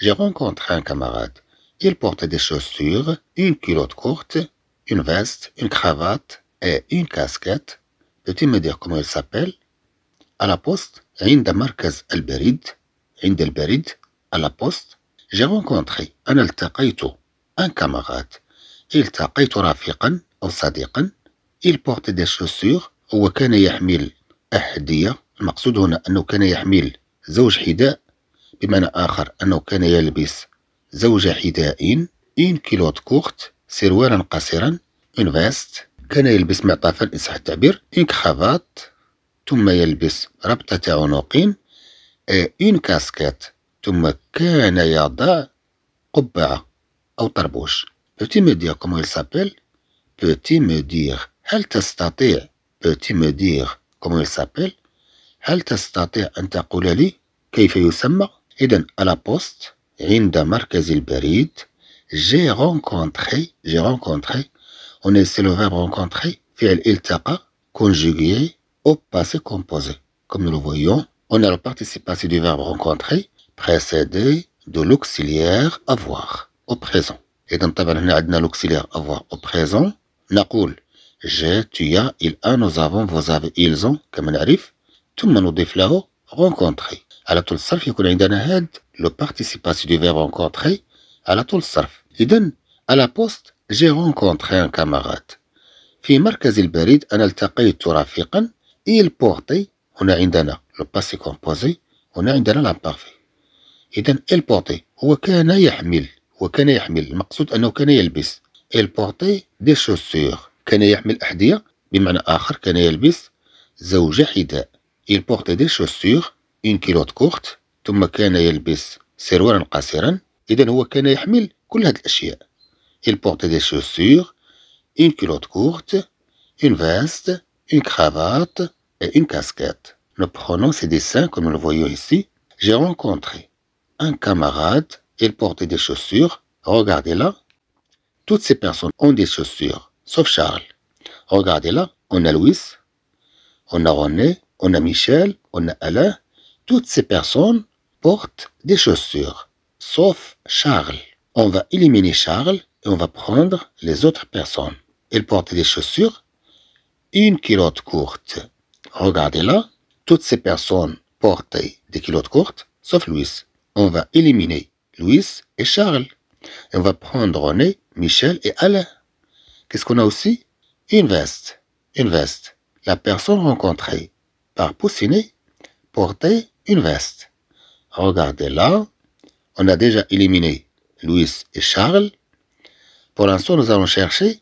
j'ai rencontré un camarade. Il portait des chaussures, une culotte courte, une veste, une cravate et une casquette. Peux-tu me dire comment il s'appelle À la poste, عند مركز البريد عند البريد à la poste, j'ai rencontré un altaqaito, un camarade. Il taqaito rafiqan ou sadiqan. Il portait des chaussures وكان يحمل أحذية المقصود هنا أنه كان يحمل زوج حذاء بمعنى آخر أنه كان يلبس زوج حذاء إن كيلوت كوخت سروالا قصيرا إن فاست كان يلبس معطفا إن صح التعبير إن كخافات ثم يلبس ربطة عنق إن كاسكيت ثم كان يضع قبعة أو طربوش بوتي مدير كومو dire بوتي مدير هل تستطيع بوتي مدير كومو dire هل تستطيع أن تقول لي كيف يسمى à la poste Rinda مركز البريد j'ai rencontré j'ai rencontré on essaie le verbe rencontrer فعل التقى conjugué au passé composé comme nous le voyons on a le participe du verbe rencontrer précédé de l'auxiliaire avoir au présent Et et ta هنا عندنا l'auxiliaire avoir au présent cool. j'ai tu as il a nous avons vous avez ils ont comme tout le monde nous له rencontrer على طول الصرف يكون عندنا هاد لو بارتيسيباسي دو فيرب رونكونتري على طول الصرف إذا على بوست جي رونكونتري ان كامارات في مركز البريد أنا التقيت رفيقا إيل بورتي هنا عندنا لو باسي كومبوزي هنا عندنا لامبارفي إذا إيل بورتي هو كان يحمل هو كان يحمل المقصود أنه كان يلبس إيل بورتي دي شوسور كان يحمل أحذية بمعنى آخر كان يلبس زوج حذاء إيل بورتي دي شوسور Une culotte tout ثم كان يلبس إذا هو كان يحمل كل هذه il portait des chaussures une culotte courte une veste une cravate et une casquette nous prenons ces dessins comme nous voyons ici j'ai rencontré un camarade il portait des chaussures regardez-là toutes ces personnes ont des chaussures sauf Charles regardez-là on a Louis on a René on a Michel on a Alain toutes ces personnes portent des chaussures, sauf Charles. On va éliminer Charles et on va prendre les autres personnes. Elles portent des chaussures, une culotte courte. Regardez-là, toutes ces personnes portent des culottes courtes, sauf Louis. On va éliminer Louis et Charles. on va prendre René, Michel et Alain. Qu'est-ce qu'on a aussi Une veste. Une veste. La personne rencontrée par Poussinet portait veste veste. Regardez là, on a déjà éliminé Louis et Charles. Pour l'instant, nous allons chercher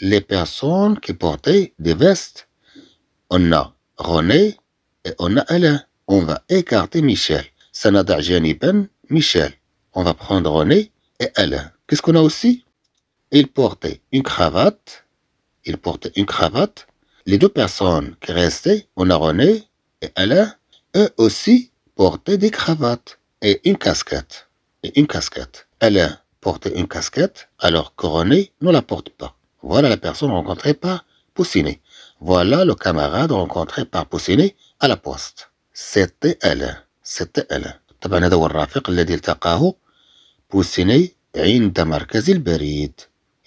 les personnes qui portaient des vestes. On a René et on a Alain. On va écarter Michel. ni Ben, Michel. On va prendre René et Alain. Qu'est-ce qu'on a aussi Il portait une cravate. Il portait une cravate. Les deux personnes qui restaient, on a René et Alain eux aussi portaient des cravates et une casquette. Et une casquette. Elle portait une casquette, alors que ne la porte pas. Voilà la personne rencontrée par Poussiné. Voilà le camarade rencontré par Poussiné à la poste. C'était elle. C'était elle. طبعا هذا هو الرافق الذي التقاه بوسيني عند مركز البريد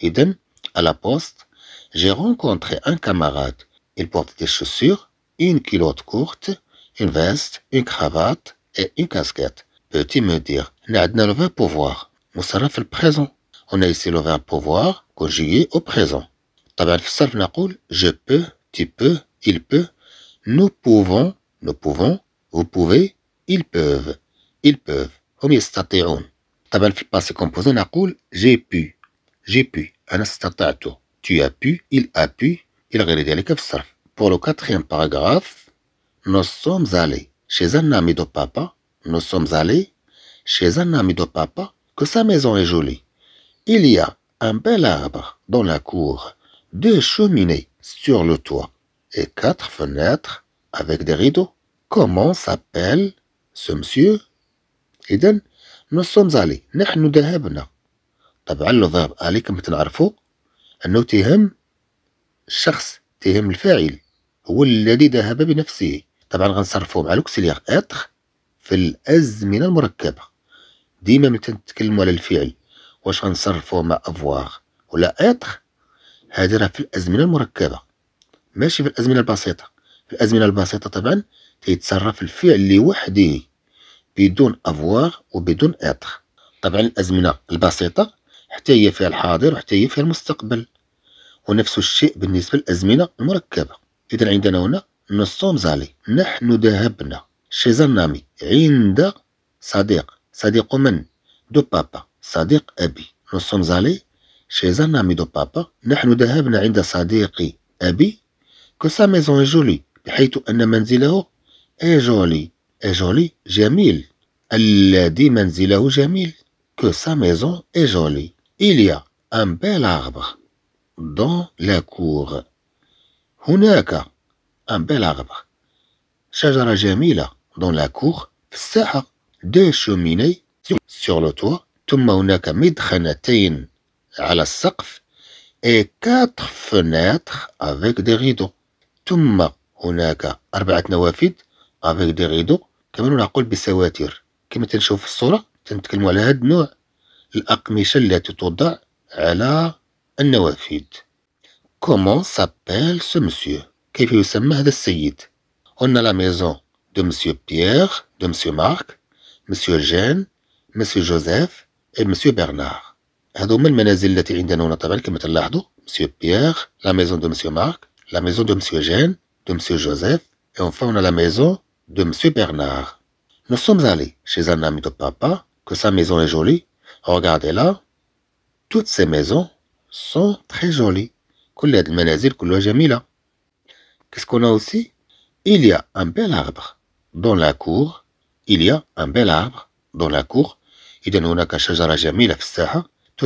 إذن à la poste j'ai rencontré un camarade il portait des chaussures une culotte courte une veste, une cravate et une casquette. Peut-il me dire, Nadna le vrai pouvoir, fait le présent. On a ici le verbe pouvoir conjugué au présent. Je peux, tu peux, il peut, nous pouvons, nous pouvons, vous pouvez, ils peuvent, ils peuvent. هم est Pas se composer, كومبوزي نقول j'ai pu j'ai pu un استطعت tu as pu il a pu il a ذلك pour le quatrième paragraphe nous sommes allés chez un ami de papa. Nous sommes allés chez un ami de papa que sa maison est jolie. Il y a un bel arbre dans la cour, deux cheminées sur le toit et quatre fenêtres avec des rideaux. Comment s'appelle ce monsieur Eden. nous sommes allés Nous طبعا طبعا غنصرفوهم مع لوكسيليغ اتر في الازمنه المركبه ديما ملي تنتكلموا على الفعل واش غنصرفوه مع افواغ ولا اتر هذه راه في الازمنه المركبه ماشي في الازمنه البسيطه في الازمنه البسيطه طبعا تيتصرف الفعل لوحده بدون افواغ وبدون اتر طبعا الازمنه البسيطه حتى هي فيها الحاضر وحتى هي فيها المستقبل ونفس الشيء بالنسبه للازمنه المركبه اذا عندنا هنا زالي نحن ذهبنا شيزانامي عند صديق صديق من دو بابا صديق أبي نستمزالي شيزانامي دو بابا نحن ذهبنا عند صديقي أبي كو سا ميزون جولي بحيث أن منزله اي جولي اي جولي جميل الذي منزله جميل que sa maison est eh, jolie. Il y a un bel arbre dans هناك ان بيل arbre. شجرة جميلة دون لا كور في الساحة دو شوميني سور لو toit ثم هناك مدخنتين على السقف اي كاتر فناتر افيك دي ريدو ثم هناك أربعة نوافذ افيك دي ريدو كما نقول بسواتر كما تنشوف في الصورة تنتكلموا على هذا النوع الأقمشة التي توضع على النوافذ كومون سابيل سو مسيو On a la maison de Monsieur Pierre, de Monsieur Marc, Monsieur Eugène, Monsieur Joseph et Monsieur Bernard M. Monsieur Pierre, la maison de Monsieur Marc, la maison de Monsieur Jeanne, de Monsieur Joseph, et enfin on a la maison de Monsieur Bernard. Nous sommes allés chez un ami de papa, que sa maison est jolie. regardez là Toutes ces maisons sont très jolies. كل que j'ai mis là. Qu'est-ce qu'on a aussi Il y a un bel arbre dans la cour. Il y a un bel arbre dans la cour. Toutes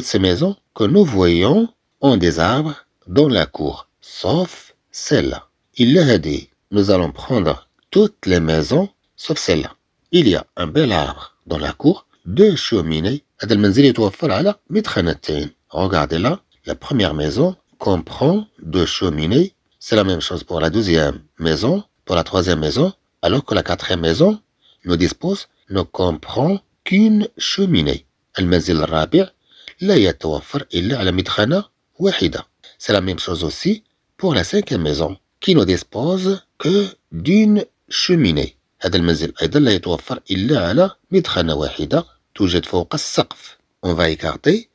ces maisons que nous voyons ont des arbres dans la cour, sauf celle-là. Il a dit, nous allons prendre toutes les maisons sauf celle-là. Il y a un bel arbre dans la cour, deux cheminées. Regardez là, la première maison comprend deux cheminées c'est la même chose pour la deuxième maison, pour la troisième maison, alors que la quatrième maison ne dispose, ne comprend qu'une cheminée. C'est la même chose aussi pour la cinquième maison, qui ne dispose que d'une cheminée. On va écarter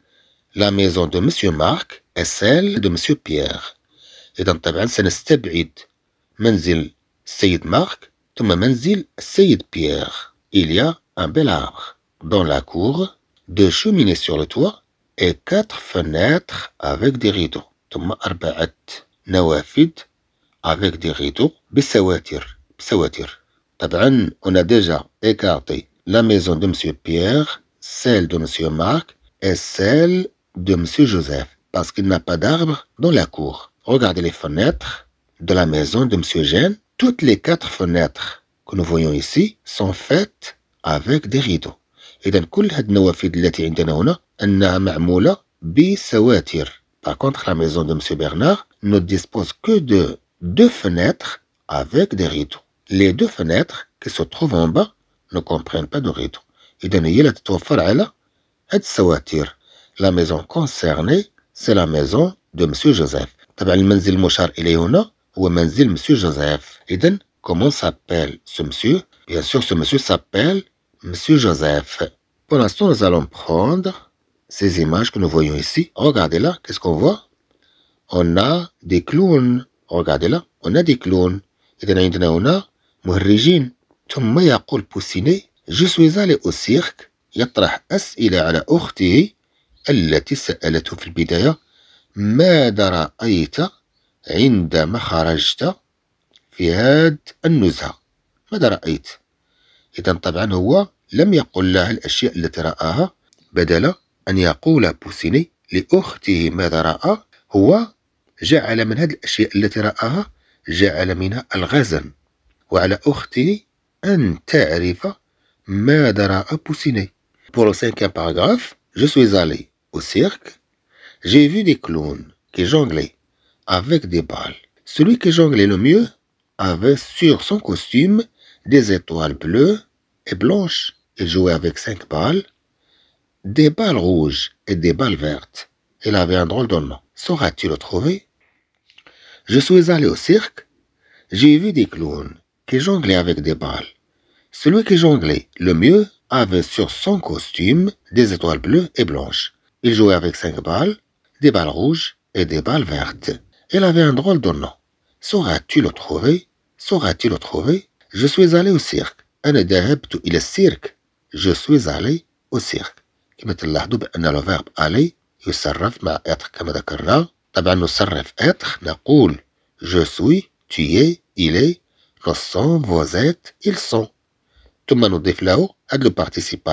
la maison de Monsieur Marc et celle de Monsieur Pierre. إذا طبعا سنستبعد منزل السيد مارك ثم منزل السيد Pierre. Il y a un bel arbre dans la cour, deux cheminées sur le toit et quatre fenêtres avec des rideaux. ثم أربعة نوافذ avec des rideaux on a déjà écarté la maison de monsieur Pierre, celle de monsieur Marc et celle de monsieur Joseph parce qu'il n'a pas d'arbre dans la cour. Regardez les fenêtres de la maison de M. Jeanne. Toutes les quatre fenêtres que nous voyons ici sont faites avec des rideaux. Et fenêtres qui ici sont avec des بسواتر. Par contre, la maison de M. Bernard ne dispose que de deux fenêtres avec des rideaux. Les deux fenêtres qui se trouvent en bas ne comprennent pas de rideaux. La maison concernée, c'est la maison de M. Joseph. طبعا المنزل المشار اليه هنا هو منزل Monsieur Joseph. اذا comment s'appelle ce monsieur Bien sûr, ce monsieur s'appelle Monsieur Joseph. Pour l'instant, nous allons prendre ces images que nous voyons ici. Regardez là, qu'est-ce qu'on voit On a des clowns. Regardez là, on a des clowns. Et maintenant, on a مهرجين ثم au ciné, je suis allé au cirque يطرح أسئلة على أخته التي سألته في ماذا رأيت عندما خرجت في هاد النزهة ماذا رأيت إذا طبعا هو لم يقل لها الأشياء التي رآها بدل أن يقول بوسيني لأخته ماذا رأى هو جعل من هذه الأشياء التي رآها جعل منها الغزل وعلى أخته أن تعرف ماذا رأى بوسيني Pour le cinquième paragraphe, je suis allé au cirque J'ai vu des clowns qui jonglaient avec des balles. Celui qui jonglait le mieux avait sur son costume des étoiles bleues et blanches Il jouait avec cinq balles, des balles rouges et des balles vertes. Il avait un drôle d'homme. Sauras-tu le trouver Je suis allé au cirque. J'ai vu des clowns qui jonglaient avec des balles. Celui qui jonglait le mieux avait sur son costume des étoiles bleues et blanches. Il jouait avec cinq balles des balles rouges et des balles vertes. Elle avait un drôle de nom. Sauras-tu le trouver Sauras-tu le trouver Je suis allé au cirque. Un tout il est cirque. Je suis allé au cirque. Qui met le verbe aller Il s'arraf ma être comme dit, D'abord, nous s'arraf être, n'a-coul. Je suis, tu es, il est, nous sommes, vous êtes, ils sont. Tout le monde dit le participe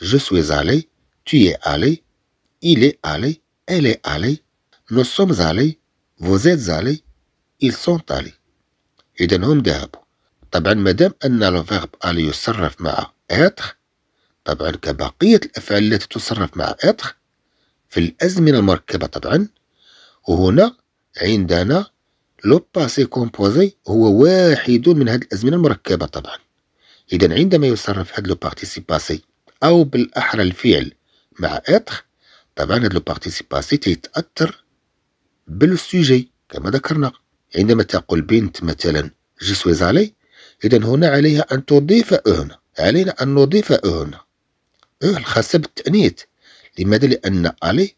Je suis allé, tu es allé, Il est allé, elle est allée, nous sommes allés, vous êtes allés, ils sont allés. إذا هم ذهبوا طبعا مادام أن الفيرب ألي يصرف مع اتر طبعا كبقية الأفعال التي تصرف مع اتر في الأزمنة المركبة طبعا وهنا عندنا لو باسي كومبوزي هو واحد من هذه الأزمنة المركبة طبعا إذا عندما يصرف هذا لو بارتيسيباسي أو بالأحرى الفعل مع اتر طبعا هذا البارتيسيباسي تيتاثر بالسوجي كما ذكرنا عندما تقول بنت مثلا جي سوي زالي اذا هنا عليها ان تضيف هنا علينا ان نضيف هنا اه الخاصه بالتانيث لماذا لان الي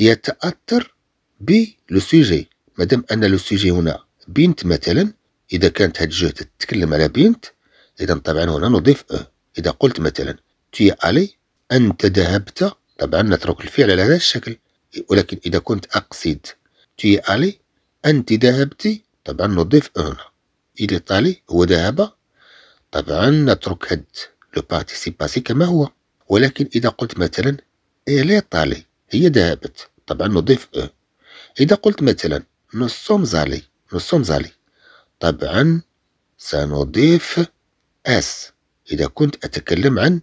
يتاثر بالسوجي مادام ان السوجي هنا بنت مثلا اذا كانت هاد الجهه تتكلم على بنت اذا طبعا هنا نضيف اه اذا قلت مثلا تي الي انت ذهبت طبعا نترك الفعل على هذا الشكل ولكن إذا كنت أقصد تي ألي أنت ذهبتي طبعا نضيف أنا إلي طالي هو ذهب طبعا نترك هاد لو بارتيسيباسي كما هو ولكن إذا قلت مثلا إلي طالي هي ذهبت طبعا نضيف أ إذا قلت مثلا نصوم زالي نصوم زالي طبعا سنضيف أس إذا كنت أتكلم عن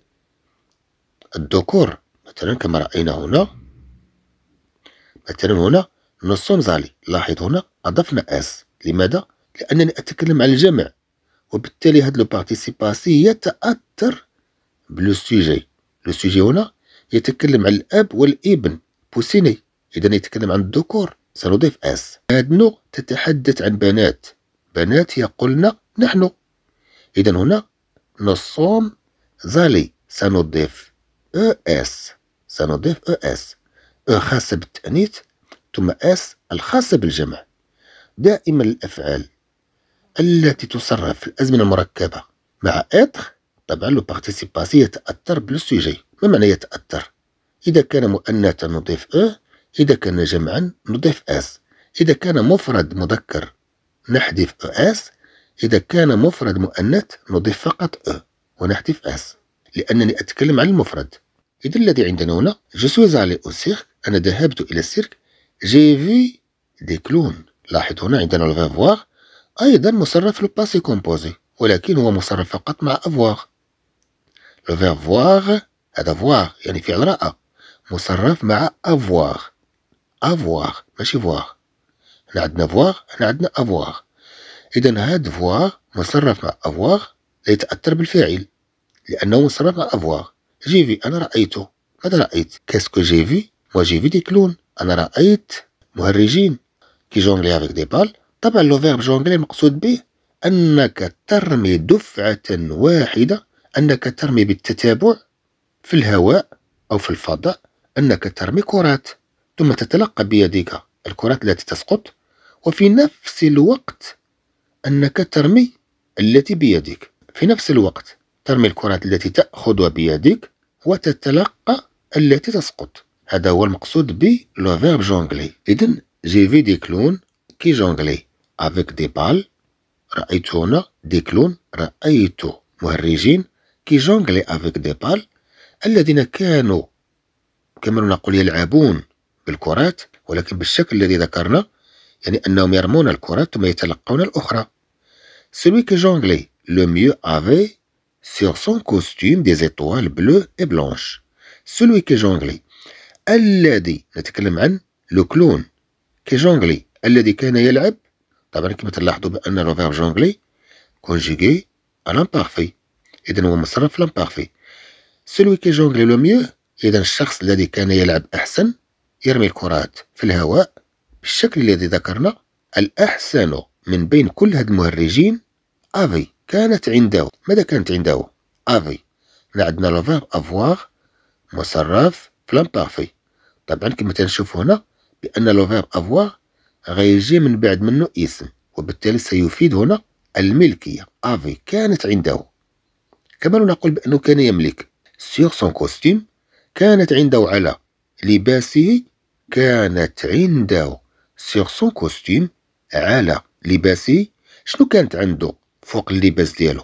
الذكور مثلا كما رأينا هنا مثلا هنا نص زالي لاحظ هنا أضفنا اس لماذا؟ لأنني أتكلم عن الجمع وبالتالي هذا لو بارتيسيباسي يتأثر بلو سوجي لو سوجي هنا يتكلم عن الأب والابن بوسيني إذا يتكلم عن الذكور سنضيف اس هاد نو تتحدث عن بنات بنات يقولن نحن إذا هنا نصوم زالي سنضيف اس e سنضيف أو إس أو خاصة بالتأنيث ثم إس الخاصة بالجمع دائما الأفعال التي تصرف في الأزمنة المركبة مع إتر طبعا لو بارتيسيباسي يتأثر بالسوجي ما معنى يتأثر إذا كان مؤنثا نضيف أو إذا كان جمعا نضيف إس إذا كان مفرد مذكر نحذف أو إس إذا كان مفرد مؤنث نضيف فقط أ ونحذف أس لأنني أتكلم عن المفرد إذا الذي عندنا هنا جو سويز علي أو سيرك أنا ذهبت إلى السيرك جي في دي كلون لاحظ هنا عندنا الفافواغ أيضا مصرف لو باسي كومبوزي ولكن هو مصرف فقط مع أفواغ لو فافواغ هذا فواغ يعني فعل رأى مصرف مع أفواغ أفواغ ماشي فواغ هنا عندنا فواغ هنا عندنا أفواغ إذا هاد فواغ مصرف مع أفواغ لا يتأثر بالفاعل لأنه مصرف مع أفواغ جي في انا رايته ماذا رايت كاسكو جي في موا جي في دي كلون انا رايت مهرجين كي جونغلي افيك دي بال طبعا لو فيرب جونغلي مقصود به انك ترمي دفعه واحده انك ترمي بالتتابع في الهواء او في الفضاء انك ترمي كرات ثم تتلقى بيدك الكرات التي تسقط وفي نفس الوقت انك ترمي التي بيدك في نفس الوقت ترمي الكرات التي تاخذها بيدك وتتلقى التي تسقط هذا هو المقصود ب لو فيرب جونغلي اذا جي في دي كلون كي جونغلي افيك دي بال رايت هنا دي كلون رايت مهرجين كي جونغلي افيك دي بال الذين كانوا كما نقول يلعبون بالكرات ولكن بالشكل الذي ذكرنا يعني انهم يرمون الكرات ثم يتلقون الاخرى سوي كي جونغلي لو ميو افي sur son costume des étoiles bleues et blanches. Celui qui jonglait. الذي نتكلم عن لو كلون كي جونغلي الذي كان يلعب طبعا كما تلاحظوا بان لو فيرب جونغلي كونجيغي الامبارفي اذا هو مصرف الامبارفي سلوي كي جونغلي لو ميو اذا الشخص الذي كان يلعب احسن يرمي الكرات في الهواء بالشكل الذي ذكرنا الاحسن من بين كل هاد المهرجين افي كانت عنده ماذا كانت عنده افي هنا عندنا لو فيرب افواغ مصرف بلان بارفي طبعا كما تنشوف هنا بان لو فيرب افواغ غيجي من بعد منه اسم وبالتالي سيفيد هنا الملكيه افي كانت عنده كما نقول بانه كان يملك سيغ سون كوستيم كانت عنده على لباسه كانت عنده سيغ سون كوستيم على لباسه شنو كانت عنده فوق اللباس ديالو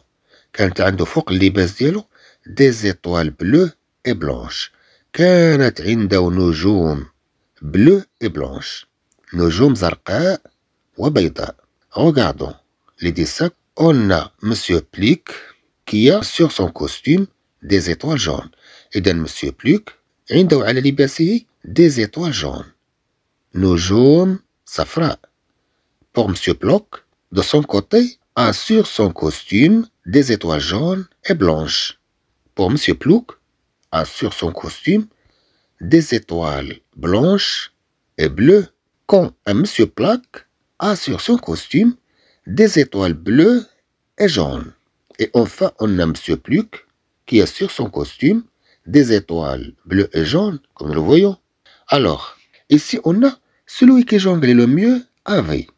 كانت عنده فوق اللباس ديالو دي زيتوال بلو اي بلونش كانت عنده نجوم بلو اي بلونش نجوم زرقاء وبيضاء ريغاردو لي دي ساك اون مسيو بليك كيا ا سون كوستيم دي زيتوال جون اذا مسيو بليك عنده على لباسه دي زيتوال جون نجوم صفراء بور مسيو بلوك دو سون كوتي a sur son costume des étoiles jaunes et blanches. Pour M. Plouc, a sur son costume des étoiles blanches et bleues, quand un M. Plaque a sur son costume des étoiles bleues et jaunes. Et enfin, on a M. Pluck qui a sur son costume des étoiles bleues et jaunes, comme nous le voyons. Alors, ici, on a celui qui jongle le mieux avec.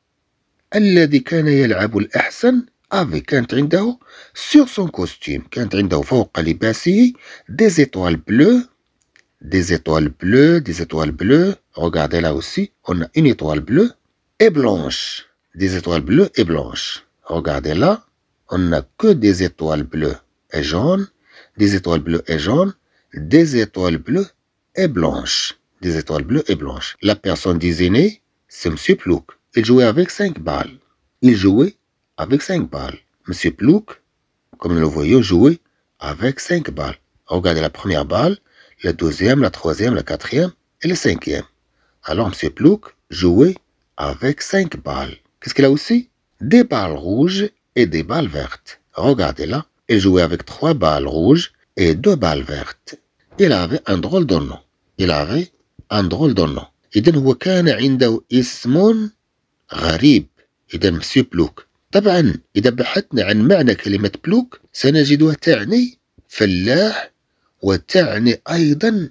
الذي كان يلعب الأحسن أفي كانت عنده سور سون كوستيم كانت عنده فوق لباسه des étoiles bleues, des étoiles bleues, des étoiles bleues. regardez là aussi on a une étoile bleue et blanche des étoiles bleues et blanches regardez là on n'a que des étoiles bleues et jaunes des étoiles bleues et jaunes des étoiles bleues et blanches des étoiles bleues et blanches la personne désignée c'est monsieur il jouait avec cinq balles. Il jouait avec cinq balles. Monsieur Plouk, comme nous le voyons, jouait avec cinq balles. Regardez la première balle, la deuxième, la troisième, la quatrième et la cinquième. Alors Monsieur Plouk jouait avec cinq balles. Qu'est-ce qu'il a aussi Des balles rouges et des balles vertes. Regardez là, il jouait avec trois balles rouges et deux balles vertes. Il avait un drôle de nom. Il avait un drôle de nom. il هو كان عنده اسم غريب إذا مسيو بلوك طبعا إذا بحثنا عن معنى كلمة بلوك سنجدها تعني فلاح وتعني أيضا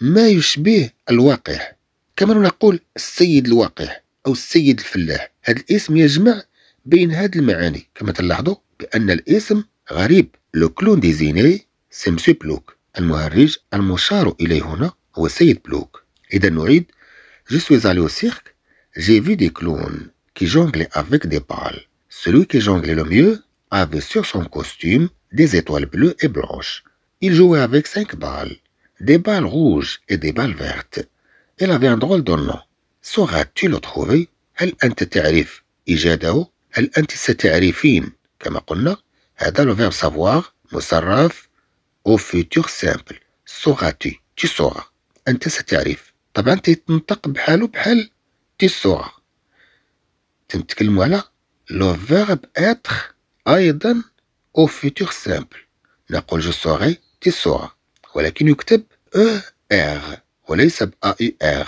ما يشبه الواقع كما نقول السيد الواقع أو السيد الفلاح هذا الاسم يجمع بين هذه المعاني كما تلاحظوا بأن الاسم غريب لو كلون ديزيني سمسو بلوك المهرج المشار إليه هنا هو سيد بلوك إذا نعيد جسوي سويز الي J'ai vu des clowns qui jonglaient avec des balles. Celui qui jonglait le mieux avait sur son costume des étoiles bleues et blanches. Il jouait avec cinq balles, des balles rouges et des balles vertes. Il avait un drôle de nom. Sauras-tu le trouver Elle أنت تعرف إيجاده؟ هل le verbe savoir, قلنا au savoir. simple. Sauras-tu, tu sauras. سامبل tu tu sauras تي الصورة تنتكلمو على لو فيرب اتر أيضا أو فيتور سامبل نقول جو سوغي تي الصورة ولكن يكتب أو آر وليس ب إي آر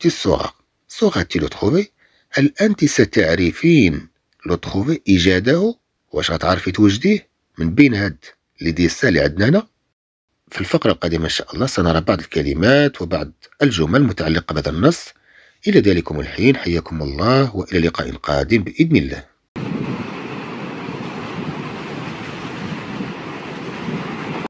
تي الصورة صورة تي لو تخوفي هل أنت ستعرفين لو تخوفي إيجاده واش غتعرفي توجديه من بين هاد لي ديسا اللي عندنا هنا في الفقرة القادمة إن شاء الله سنرى بعض الكلمات وبعض الجمل المتعلقة بهذا النص إلى ذلكم الحين حياكم الله وإلى لقاء قادم بإذن الله